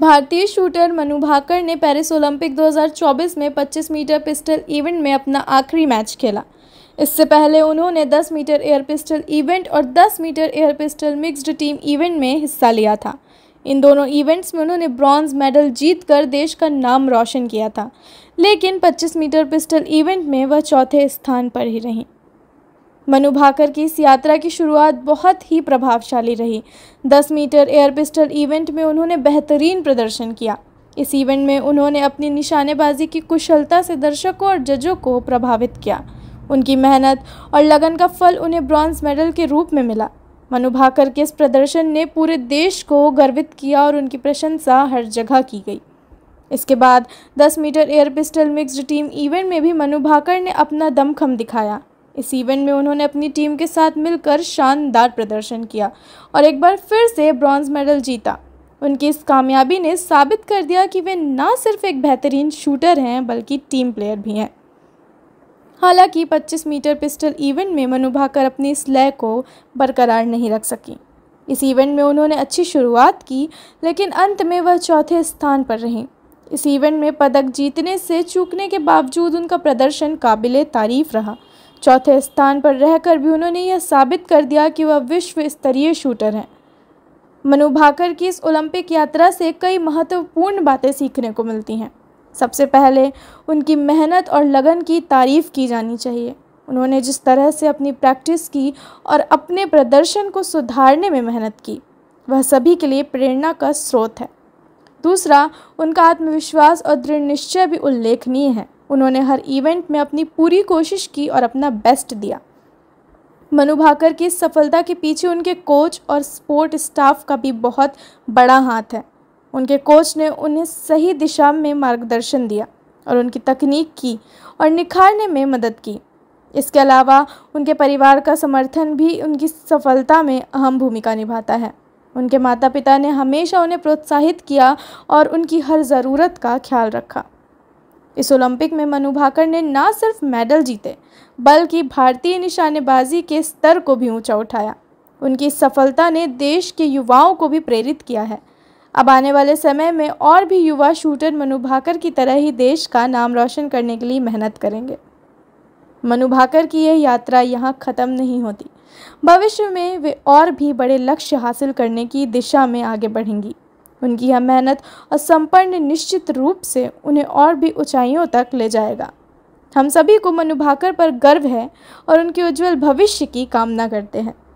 भारतीय शूटर मनु भाकर ने Paris Olympic 2024 में 25 मीटर पिस्टल इवेंट में अपना आखिरी मैच खेला इससे पहले उन्होंने 10 मीटर एयर पिस्टल इवेंट और 10 metre air pistol mixed team event में हिस्सा लिया था इन दोनों इवेंट्स में उन्होंने ब्रॉन्ज मेडल जीतकर देश का नाम रोशन किया था लेकिन 25 मीटर पिस्टल इवेंट में वह चौथे स्थान पर ही रहीं मनु भाकर की इस यात्रा की शुरुआत बहुत ही प्रभावशाली रही 10 मीटर एयर पिस्टल इवेंट में उन्होंने बेहतरीन प्रदर्शन किया इस इवेंट में उन्होंने अपनी निशानेबाजी की कुशलता से दर्शकों और जजों को प्रभावित किया उनकी मेहनत और लगन का फल उन्हें ब्रॉन्ज मेडल के रूप में मिला मनु भाकर के इस प्रदर्शन ने पूरे देश को गर्वित किया और उनकी प्रशंसा हर जगह की गई इसके बाद 10 metre air pistol mixed team event में भी मनु भाकर ने अपना दमखम दिखाया इस इवेंट में उन्होंने अपनी टीम के साथ मिलकर शानदार प्रदर्शन किया और एक बार फिर से ब्रॉन्ज मेडल जीता उनकी इस कामयाबी ने साबित कर दिया कि वे ना सिर्फ एक बेहतरीन शूटर हैं बल्कि टीम प्लेयर भी हैं हालांकि 25 मीटर पिस्टल इवेंट में मनु भाकर अपनी इस लय को बरकरार नहीं रख सकी इस इवेंट में उन्होंने अच्छी शुरुआत की लेकिन अंत में वह चौथे स्थान पर रहीं इस इवेंट में पदक जीतने से चूकने के बावजूद उनका प्रदर्शन काबिल तारीफ रहा चौथे स्थान पर रहकर भी उन्होंने यह साबित कर दिया कि वह विश्व स्तरीय शूटर हैं मनु भाकर की इस ओलंपिक यात्रा से कई महत्वपूर्ण बातें सीखने को मिलती हैं सबसे पहले उनकी मेहनत और लगन की तारीफ़ की जानी चाहिए उन्होंने जिस तरह से अपनी प्रैक्टिस की और अपने प्रदर्शन को सुधारने में मेहनत की वह सभी के लिए प्रेरणा का स्रोत है दूसरा उनका आत्मविश्वास और दृढ़ निश्चय भी उल्लेखनीय है उन्होंने हर इवेंट में अपनी पूरी कोशिश की और अपना बेस्ट दिया मनु भाकर की इस सफलता के पीछे उनके कोच और स्पोर्ट स्टाफ का भी बहुत बड़ा हाथ है उनके कोच ने उन्हें सही दिशा में मार्गदर्शन दिया और उनकी तकनीक की और निखारने में मदद की इसके अलावा उनके परिवार का समर्थन भी उनकी सफलता में अहम भूमिका निभाता है उनके माता पिता ने हमेशा उन्हें प्रोत्साहित किया और उनकी हर ज़रूरत का ख्याल रखा इस ओलंपिक में मनु भाकर ने ना सिर्फ मेडल जीते बल्कि भारतीय निशानेबाजी के स्तर को भी ऊंचा उठाया उनकी सफलता ने देश के युवाओं को भी प्रेरित किया है अब आने वाले समय में और भी युवा शूटर मनु भाकर की तरह ही देश का नाम रोशन करने के लिए मेहनत करेंगे मनु भाकर की यह यात्रा यहाँ ख़त्म नहीं होती भविष्य में वे और भी बड़े लक्ष्य हासिल करने की दिशा में आगे बढ़ेंगी उनकी यह मेहनत और संपन्न निश्चित रूप से उन्हें और भी ऊंचाइयों तक ले जाएगा हम सभी को मनुभाकर पर गर्व है और उनके उज्जवल भविष्य की कामना करते हैं